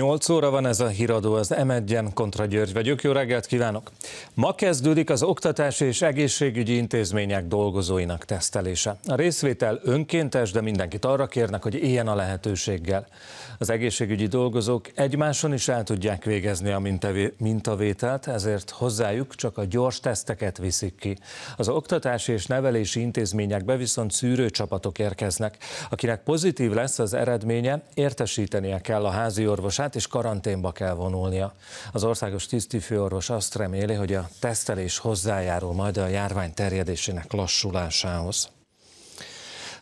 8 óra van ez a híradó az m kontra György vagyok. Jó reggelt kívánok! Ma kezdődik az oktatási és egészségügyi intézmények dolgozóinak tesztelése. A részvétel önkéntes, de mindenkit arra kérnek, hogy éljen a lehetőséggel. Az egészségügyi dolgozók egymáson is el tudják végezni a mintavételt, ezért hozzájuk csak a gyors teszteket viszik ki. Az oktatási és nevelési intézményekbe viszont szűrőcsapatok érkeznek. Akinek pozitív lesz az eredménye, értesítenie kell a házi orvosát, magát, és karanténba kell vonulnia. Az országos tisztifőorvos azt reméli, hogy a tesztelés hozzájárul majd a járvány terjedésének lassulásához.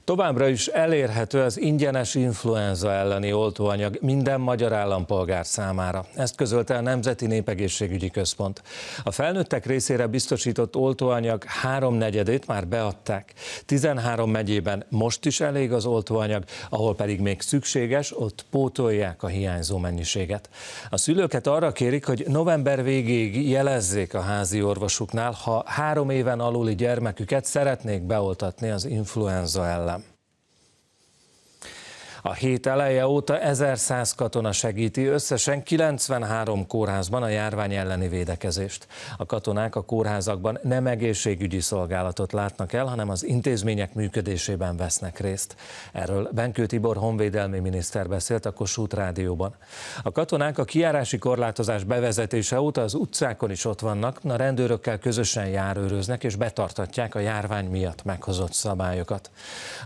Továbbra is elérhető az ingyenes influenza elleni oltóanyag minden magyar állampolgár számára. Ezt közölte a Nemzeti Népegészségügyi Központ. A felnőttek részére biztosított oltóanyag háromnegyedét már beadták. 13 megyében most is elég az oltóanyag, ahol pedig még szükséges, ott pótolják a hiányzó mennyiséget. A szülőket arra kérik, hogy november végéig jelezzék a házi orvosuknál, ha három éven aluli gyermeküket szeretnék beoltatni az influenza ellen. A hét eleje óta 1100 katona segíti összesen 93 kórházban a járvány elleni védekezést. A katonák a kórházakban nem egészségügyi szolgálatot látnak el, hanem az intézmények működésében vesznek részt. Erről Benkő Tibor honvédelmi miniszter beszélt a Kossuth Rádióban. A katonák a kiárási korlátozás bevezetése óta az utcákon is ott vannak, a rendőrökkel közösen járőröznek és betartatják a járvány miatt meghozott szabályokat.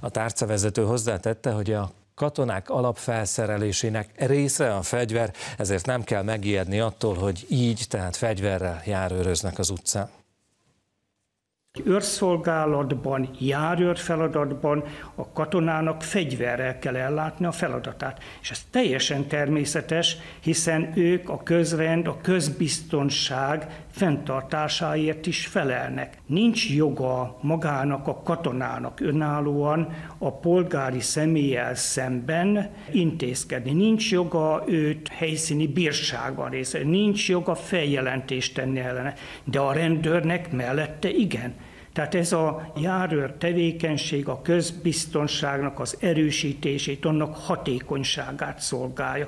A tárcavezető hozzátette, hogy a katonák alapfelszerelésének része a fegyver, ezért nem kell megijedni attól, hogy így, tehát fegyverrel járőröznek az utcán. Őrszolgálatban, járőr feladatban a katonának fegyverrel kell ellátni a feladatát. És ez teljesen természetes, hiszen ők a közrend, a közbiztonság fenntartásáért is felelnek. Nincs joga magának a katonának önállóan a polgári személlyel szemben intézkedni. Nincs joga őt helyszíni bírságban részt, nincs joga feljelentést tenni ellene, de a rendőrnek mellette igen. Tehát ez a járőr tevékenység a közbiztonságnak az erősítését, annak hatékonyságát szolgálja.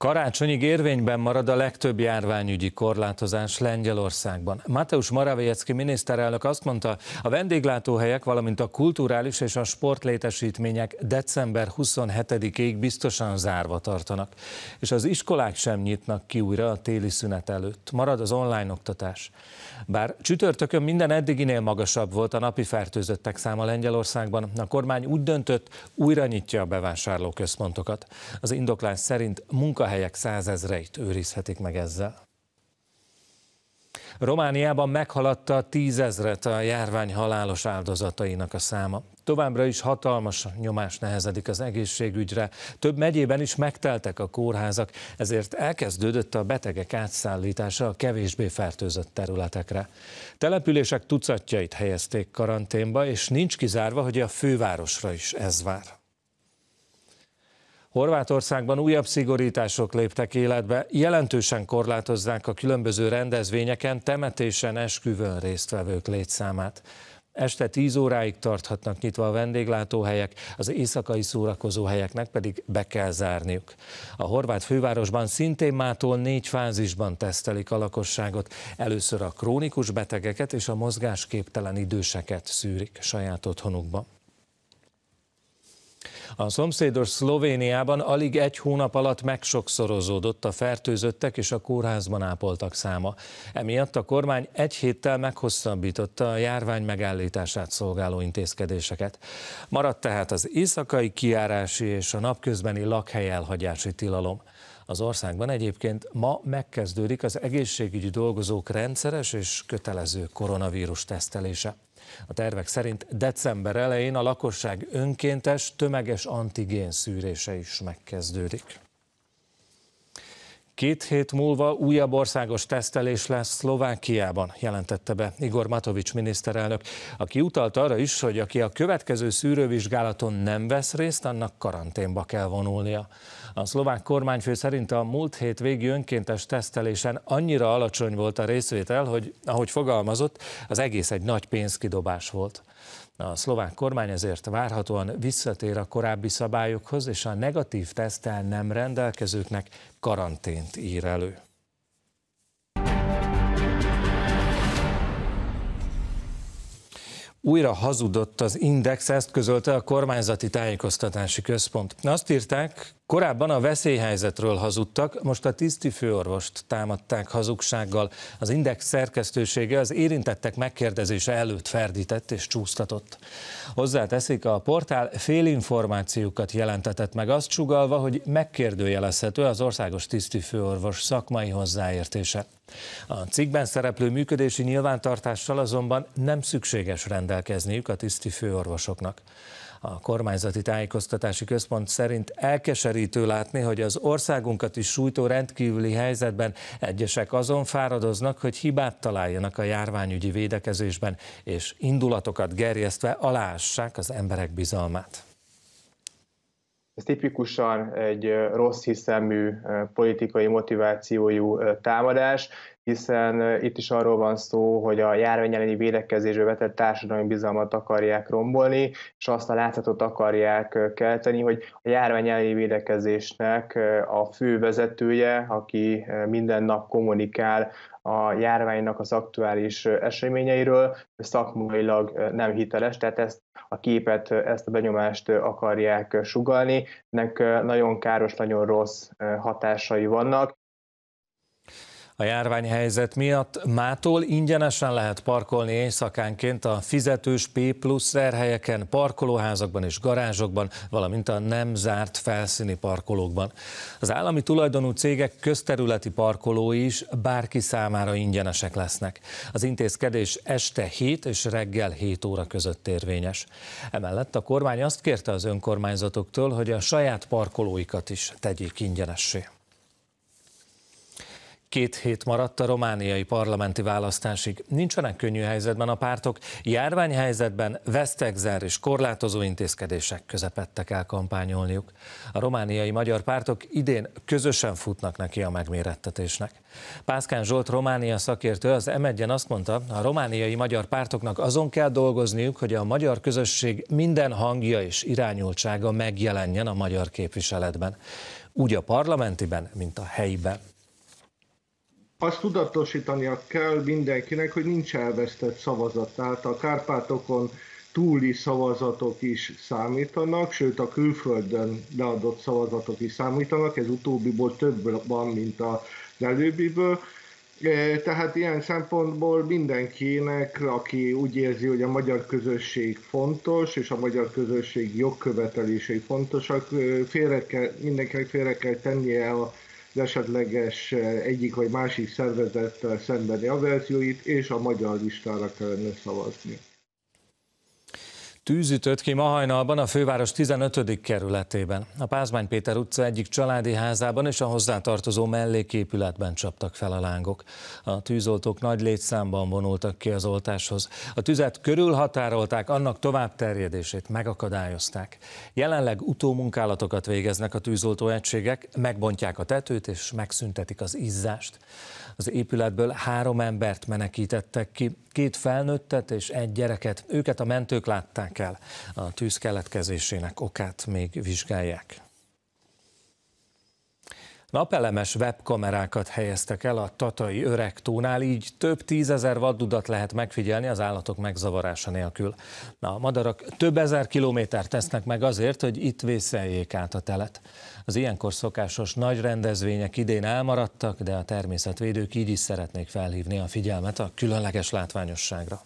Karácsonyig érvényben marad a legtöbb járványügyi korlátozás Lengyelországban. Mateusz Maravecki miniszterelnök azt mondta, a vendéglátóhelyek, valamint a kulturális és a sportlétesítmények december 27-ig biztosan zárva tartanak, és az iskolák sem nyitnak ki újra a téli szünet előtt. Marad az online oktatás. Bár csütörtökön minden eddiginél magasabb volt a napi fertőzöttek száma Lengyelországban, a kormány úgy döntött, újra nyitja a bevásárlóközpontokat. Az indoklás szerint munka munkahelyek százezreit őrizhetik meg ezzel. Romániában meghaladta a tízezret a járvány halálos áldozatainak a száma. Továbbra is hatalmas nyomás nehezedik az egészségügyre, több megyében is megteltek a kórházak, ezért elkezdődött a betegek átszállítása a kevésbé fertőzött területekre. Települések tucatjait helyezték karanténba, és nincs kizárva, hogy a fővárosra is ez vár. Horvátországban újabb szigorítások léptek életbe, jelentősen korlátozzák a különböző rendezvényeken temetésen esküvön résztvevők létszámát. Este 10 óráig tarthatnak nyitva a vendéglátóhelyek, az éjszakai szórakozóhelyeknek pedig be kell zárniuk. A horvát fővárosban szintén mától négy fázisban tesztelik a lakosságot. Először a krónikus betegeket és a mozgásképtelen időseket szűrik saját otthonukba. A szomszédos Szlovéniában alig egy hónap alatt megsokszorozódott a fertőzöttek és a kórházban ápoltak száma. Emiatt a kormány egy héttel meghosszabbította a járvány megállítását szolgáló intézkedéseket. Maradt tehát az éjszakai kiárási és a napközbeni lakhely elhagyási tilalom. Az országban egyébként ma megkezdődik az egészségügyi dolgozók rendszeres és kötelező koronavírus tesztelése. A tervek szerint december elején a lakosság önkéntes, tömeges antigén szűrése is megkezdődik. Két hét múlva újabb országos tesztelés lesz Szlovákiában, jelentette be Igor Matovics miniszterelnök, aki utalt arra is, hogy aki a következő szűrővizsgálaton nem vesz részt, annak karanténba kell vonulnia. A szlovák kormányfő szerint a múlt hét végi önkéntes tesztelésen annyira alacsony volt a részvétel, hogy ahogy fogalmazott, az egész egy nagy pénzkidobás volt. A szlovák kormány ezért várhatóan visszatér a korábbi szabályokhoz, és a negatív tesztel nem rendelkezőknek karantént ír elő. Újra hazudott az Index, ezt közölte a kormányzati tájékoztatási központ. Azt írták, Korábban a veszélyhelyzetről hazudtak, most a főorvost támadták hazugsággal. Az Index szerkesztősége az érintettek megkérdezése előtt ferdített és csúsztatott. Hozzáteszik, a portál információkat jelentetett meg, azt sugalva, hogy megkérdőjelezhető az országos tisztifőorvos szakmai hozzáértése. A cikkben szereplő működési nyilvántartással azonban nem szükséges rendelkezniük a tisztifőorvosoknak. A kormányzati tájékoztatási központ szerint elkeserítő látni, hogy az országunkat is sújtó rendkívüli helyzetben egyesek azon fáradoznak, hogy hibát találjanak a járványügyi védekezésben, és indulatokat gerjesztve aláássák az emberek bizalmát. Ez tipikusan egy rossz hiszemű politikai motivációjú támadás, hiszen itt is arról van szó, hogy a járvány elleni védekezésbe vetett társadalmi bizalmat akarják rombolni, és azt a látszatot akarják kelteni, hogy a járvány elleni védekezésnek a fő vezetője, aki minden nap kommunikál a járványnak az aktuális eseményeiről, szakmailag nem hiteles, tehát ezt a képet, ezt a benyomást akarják sugalni. Ennek nagyon káros, nagyon rossz hatásai vannak, a járványhelyzet miatt mától ingyenesen lehet parkolni éjszakánként a fizetős P plusz szerhelyeken, parkolóházakban és garázsokban, valamint a nem zárt felszíni parkolókban. Az állami tulajdonú cégek közterületi parkolói is bárki számára ingyenesek lesznek. Az intézkedés este 7 és reggel 7 óra között érvényes. Emellett a kormány azt kérte az önkormányzatoktól, hogy a saját parkolóikat is tegyék ingyenessé. Két hét maradt a romániai parlamenti választásig. Nincsenek könnyű helyzetben a pártok, járványhelyzetben vesztegzár és korlátozó intézkedések közepette kell kampányolniuk. A romániai magyar pártok idén közösen futnak neki a megmérettetésnek. Pászkán Zsolt Románia szakértő az m azt mondta, a romániai magyar pártoknak azon kell dolgozniuk, hogy a magyar közösség minden hangja és irányultsága megjelenjen a magyar képviseletben. Úgy a parlamentiben, mint a helyiben azt tudatosítania kell mindenkinek, hogy nincs elvesztett szavazat. Tehát a Kárpátokon túli szavazatok is számítanak, sőt a külföldön leadott szavazatok is számítanak, ez utóbbiból több van, mint az előbbiből. E, tehát ilyen szempontból mindenkinek, aki úgy érzi, hogy a magyar közösség fontos, és a magyar közösség jogkövetelései fontosak, e, félre kell, mindenkinek félre kell tennie a az esetleges eh, egyik vagy másik szervezettel szembeni averzióit, és a magyar listára kellene szavazni. Tűz ütött ki ma hajnalban a főváros 15. kerületében. A Pázmány Péter utca egyik családi házában és a hozzátartozó melléképületben csaptak fel a lángok. A tűzoltók nagy létszámban vonultak ki az oltáshoz. A tüzet körülhatárolták, annak tovább terjedését megakadályozták. Jelenleg utómunkálatokat végeznek a tűzoltó egységek, megbontják a tetőt és megszüntetik az izzást. Az épületből három embert menekítettek ki, két felnőttet és egy gyereket. Őket a mentők látták indították el. A tűz keletkezésének okát még vizsgálják. Napelemes webkamerákat helyeztek el a Tatai tónál, így több tízezer vaddudat lehet megfigyelni az állatok megzavarása nélkül. Na, a madarak több ezer kilométer tesznek meg azért, hogy itt vészeljék át a telet. Az ilyenkor szokásos nagy rendezvények idén elmaradtak, de a természetvédők így is szeretnék felhívni a figyelmet a különleges látványosságra.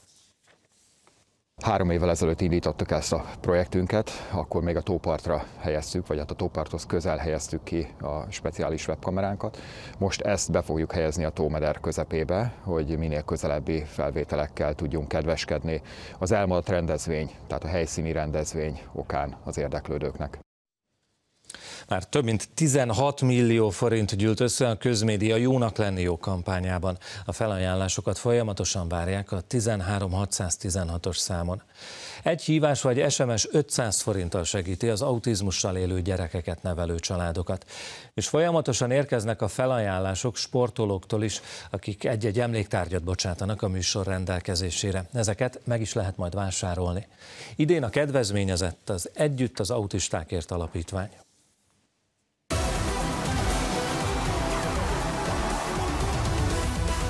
Három évvel ezelőtt indítottuk ezt a projektünket, akkor még a tópartra helyeztük, vagy hát a tóparthoz közel helyeztük ki a speciális webkameránkat. Most ezt be fogjuk helyezni a tómeder közepébe, hogy minél közelebbi felvételekkel tudjunk kedveskedni az elmaradt rendezvény, tehát a helyszíni rendezvény okán az érdeklődőknek. Már több mint 16 millió forint gyűlt össze a közmédia jónak lenni jó kampányában. A felajánlásokat folyamatosan várják a 13616-os számon. Egy hívás vagy SMS 500 forinttal segíti az autizmussal élő gyerekeket nevelő családokat. És folyamatosan érkeznek a felajánlások sportolóktól is, akik egy-egy emléktárgyat bocsátanak a műsor rendelkezésére. Ezeket meg is lehet majd vásárolni. Idén a kedvezményezett az Együtt az Autistákért Alapítvány.